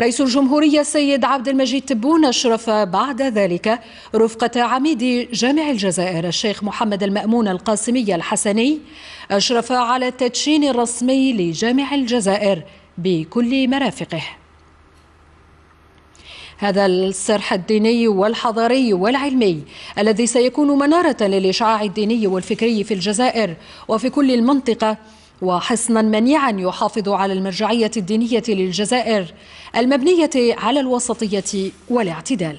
رئيس الجمهورية السيد عبد المجيد تبون أشرف بعد ذلك رفقة عميد جامع الجزائر الشيخ محمد المأمون القاسمي الحسني أشرف على التدشين الرسمي لجامع الجزائر بكل مرافقه هذا السرح الديني والحضاري والعلمي الذي سيكون منارة للإشعاع الديني والفكري في الجزائر وفي كل المنطقة وحصنا منيعا يحافظ على المرجعية الدينية للجزائر المبنية على الوسطية والاعتدال